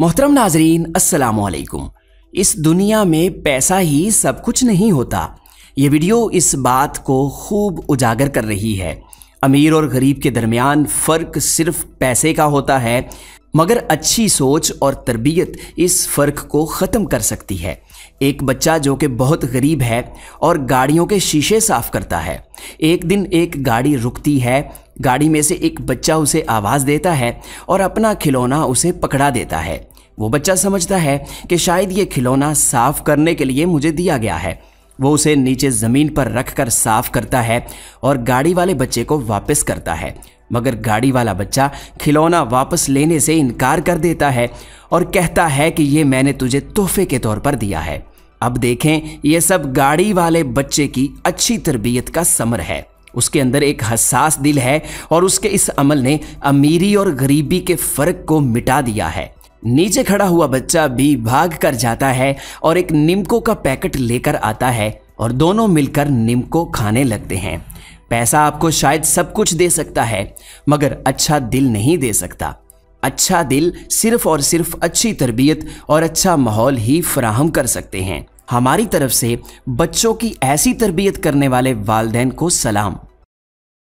मोहतरम नाजरीन असलकुम इस दुनिया में पैसा ही सब कुछ नहीं होता ये वीडियो इस बात को खूब उजागर कर रही है अमीर और गरीब के दरमियान फ़र्क सिर्फ पैसे का होता है मगर अच्छी सोच और तरबियत इस फ़र्क को ख़त्म कर सकती है एक बच्चा जो कि बहुत गरीब है और गाड़ियों के शीशे साफ़ करता है एक दिन एक गाड़ी रुकती है गाड़ी में से एक बच्चा उसे आवाज़ देता है और अपना खिलौना उसे पकड़ा देता है वो बच्चा समझता है कि शायद ये खिलौना साफ करने के लिए मुझे दिया गया है वो उसे नीचे ज़मीन पर रख कर साफ करता है और गाड़ी वाले बच्चे को वापस करता है मगर गाड़ी वाला बच्चा खिलौना वापस लेने से इनकार कर देता है और कहता है कि ये मैंने तुझे तोहफे के तौर पर दिया है अब देखें यह सब गाड़ी वाले बच्चे की अच्छी तरबियत का समर है उसके अंदर एक हसास दिल है और उसके इस अमल ने अमीरी और गरीबी के फर्क को मिटा दिया है नीचे खड़ा हुआ बच्चा भी भाग कर जाता है और एक निम्को का पैकेट लेकर आता है और दोनों मिलकर निमको खाने लगते हैं पैसा आपको शायद सब कुछ दे सकता है मगर अच्छा दिल नहीं दे सकता अच्छा दिल सिर्फ और सिर्फ अच्छी तरबियत और अच्छा माहौल ही फ्राहम कर सकते हैं हमारी तरफ से बच्चों की ऐसी तरबियत करने वाले वालदेन को सलाम